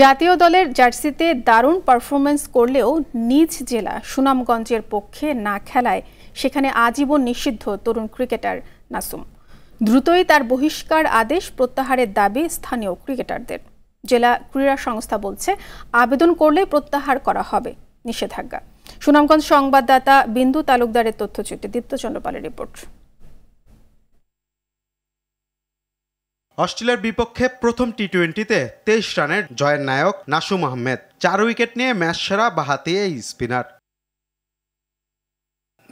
জাতীয় দলের জার্সিতে দারুণ পারফরমেন্স করলেও নিজ জেলা সুনামগঞ্জের পক্ষে না খেলায় সেখানে আজীবন নিষিদ্ধ তরুণ ক্রিকেটার নাসুম দ্রুতই তার বহিষ্কার আদেশ প্রত্যাহারের দাবি স্থানীয় ক্রিকেটারদের জেলা ক্রীড়া সংস্থা বলছে আবেদন করলে প্রত্যাহার করা হবে নিষেধাজ্ঞা সুনামগঞ্জ সংবাদদাতা বিন্দু তালুকদারের তথ্যচিত্রে দীপ্ত চন্দ্রপালের রিপোর্ট অস্ট্রেলিয়ার বিপক্ষে প্রথম টি টোয়েন্টিতে তেইশ রানের জয়ের নায়ক নাসুম আহমেদ চার উইকেট নিয়ে ম্যাচ সেরা বাহাতি এই স্পিনার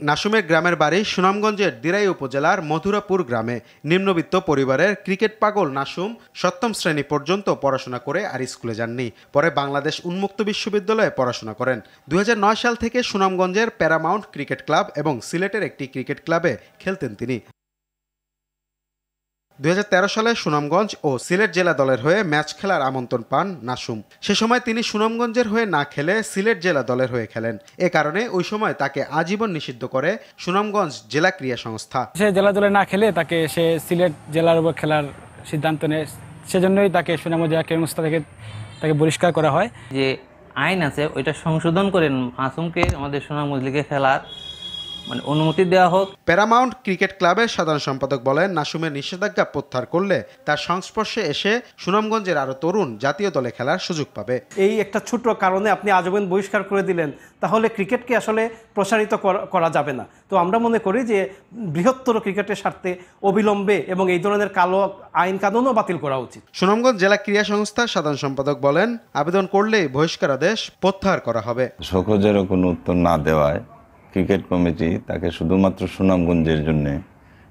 নাসুমের গ্রামের বাড়ি সুনামগঞ্জের দিরাই উপজেলার মধুরাপুর গ্রামে নিম্নবিত্ত পরিবারের ক্রিকেট পাগল নাসুম সপ্তম শ্রেণী পর্যন্ত পড়াশোনা করে আর স্কুলে যাননি পরে বাংলাদেশ উন্মুক্ত বিশ্ববিদ্যালয়ে পড়াশোনা করেন দু সাল থেকে সুনামগঞ্জের প্যারামাউন্ট ক্রিকেট ক্লাব এবং সিলেটের একটি ক্রিকেট ক্লাবে খেলতেন তিনি দু সালে সুনামগঞ্জ ও সিলেট জেলা দলের হয়ে ম্যাচ খেলার আমন্ত্রণ পান নাসুম সে সময় তিনি সুনামগঞ্জের হয়ে না খেলে সিলেট জেলা দলের হয়ে খেলেন এ কারণে ওই সময় তাকে আজীবন নিষিদ্ধ করে সুনামগঞ্জ জেলা ক্রীড়া সংস্থা সে জেলা দলে না খেলে তাকে সে সিলেট জেলার উপর খেলার সিদ্ধান্ত নেয় সেজন্যই তাকে সুনামগঞ্জ জেলা ক্রীড়া সংস্থা থেকে তাকে বহিষ্কার করা হয় যে আইন আছে ওইটা সংশোধন করেন নাসুমকে আমাদের সুনামগঞ্জ লিগে খেলার মানে অনুমতি দেওয়া হোক প্যারামাউন্ট ক্রিকেট ক্লাবের সাধারণ সম্পাদক বলেন নাসুমের নিষেধাজ্ঞা প্রত্যাহার করলে তার সংস্পর্শে এসে সুনামগঞ্জের আরও তরুণ জাতীয় দলে খেলার সুযোগ পাবে এই একটা ছোট্ট কারণে আপনি আজবেন বহিষ্কার করে দিলেন তাহলে ক্রিকেটকে আসলে প্রসারিত করা যাবে না তো আমরা মনে করি যে বৃহত্তর ক্রিকেটের স্বার্থে অবিলম্বে এবং এই ধরনের কালো আইন কানুনও বাতিল করা উচিত সুনামগঞ্জ জেলা ক্রীড়া সংস্থার সাধারণ সম্পাদক বলেন আবেদন করলেই বহিষ্কারাদেশ প্রত্যাহার করা হবে সকজেরও কোনো উত্তর না দেওয়ায় ক্রিকেট কমিটি তাকে শুধুমাত্র সুনামগঞ্জের জন্য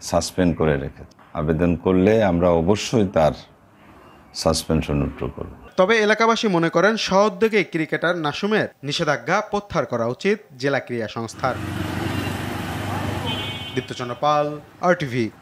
সাসপেন্ড করে রেখে আবেদন করলে আমরা অবশ্যই তার সাসপেনশন উত্তর করব তবে এলাকাবাসী মনে করেন সহদ্যোগে ক্রিকেটার নাসুমের নিষেধাজ্ঞা প্রত্যাহার করা উচিত জেলা ক্রীড়া সংস্থার দীপ্তচন্দ্র পাল আর টিভি